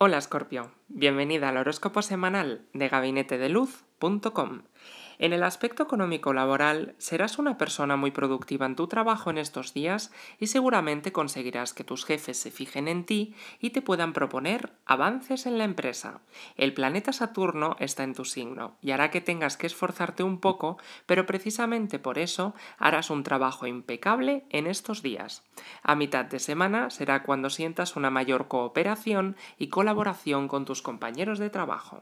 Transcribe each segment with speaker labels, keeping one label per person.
Speaker 1: Hola Scorpio, bienvenida al horóscopo semanal de gabinetedeluz.com. En el aspecto económico laboral, serás una persona muy productiva en tu trabajo en estos días y seguramente conseguirás que tus jefes se fijen en ti y te puedan proponer avances en la empresa. El planeta Saturno está en tu signo y hará que tengas que esforzarte un poco, pero precisamente por eso harás un trabajo impecable en estos días. A mitad de semana será cuando sientas una mayor cooperación y colaboración con tus compañeros de trabajo.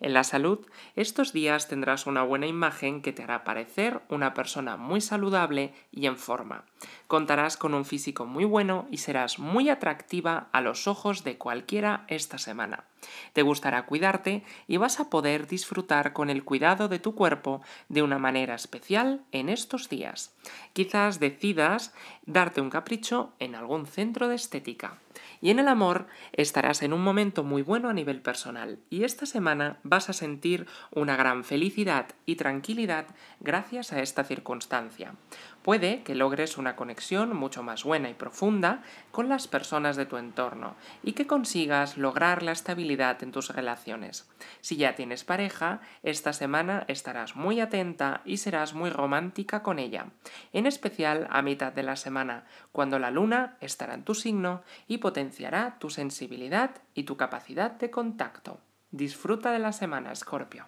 Speaker 1: En la salud, estos días tendrás una buena imagen que te hará parecer una persona muy saludable y en forma. Contarás con un físico muy bueno y serás muy atractiva a los ojos de cualquiera esta semana. Te gustará cuidarte y vas a poder disfrutar con el cuidado de tu cuerpo de una manera especial en estos días. Quizás decidas darte un capricho en algún centro de estética. Y en el amor estarás en un momento muy bueno a nivel personal y esta semana vas a sentir una gran felicidad y tranquilidad gracias a esta circunstancia. Puede que logres una conexión mucho más buena y profunda con las personas de tu entorno y que consigas lograr la estabilidad en tus relaciones. Si ya tienes pareja, esta semana estarás muy atenta y serás muy romántica con ella, en especial a mitad de la semana, cuando la luna estará en tu signo y potencialmente tu sensibilidad y tu capacidad de contacto. Disfruta de la semana, Escorpio.